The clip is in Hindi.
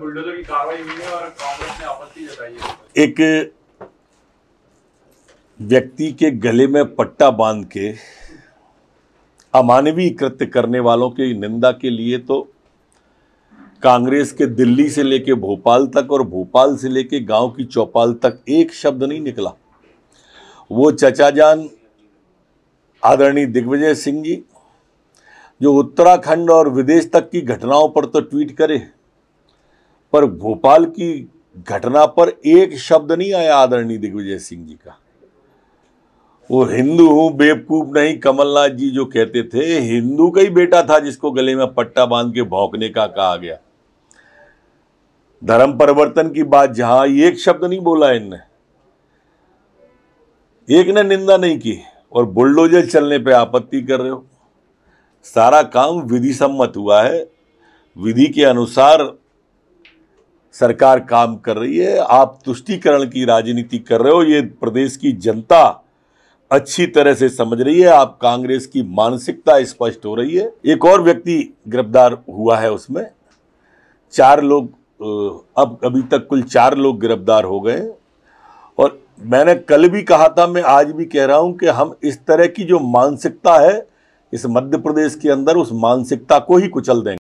बुलडोजर की कार्रवाई हुई है और कांग्रेस ने आपत्ति जताई है एक व्यक्ति के गले में पट्टा बांध के अमानवीय कृत्य करने वालों की निंदा के लिए तो कांग्रेस के दिल्ली से लेके भोपाल तक और भोपाल से लेके गांव की चौपाल तक एक शब्द नहीं निकला वो चचा जान आदरणीय दिग्विजय सिंह जी जो उत्तराखंड और विदेश तक की घटनाओं पर तो ट्वीट करे पर भोपाल की घटना पर एक शब्द नहीं आया आदरणीय दिग्विजय सिंह जी का वो हिंदू हूं बेवकूफ नहीं कमलनाथ जी जो कहते थे हिंदू का ही बेटा था जिसको गले में पट्टा बांध के भौंकने का कहा गया धर्म परिवर्तन की बात जहां एक शब्द नहीं बोला इनने एक ने निंदा नहीं की और बुलडोजर चलने पे आपत्ति कर रहे हो सारा काम विधि सम्मत हुआ है विधि के अनुसार सरकार काम कर रही है आप तुष्टिकरण की राजनीति कर रहे हो ये प्रदेश की जनता अच्छी तरह से समझ रही है आप कांग्रेस की मानसिकता स्पष्ट हो रही है एक और व्यक्ति गिरफ्तार हुआ है उसमें चार लोग अब अभी तक कुल चार लोग गिरफ्तार हो गए और मैंने कल भी कहा था मैं आज भी कह रहा हूं कि हम इस तरह की जो मानसिकता है इस मध्य प्रदेश के अंदर उस मानसिकता को ही कुचल देंगे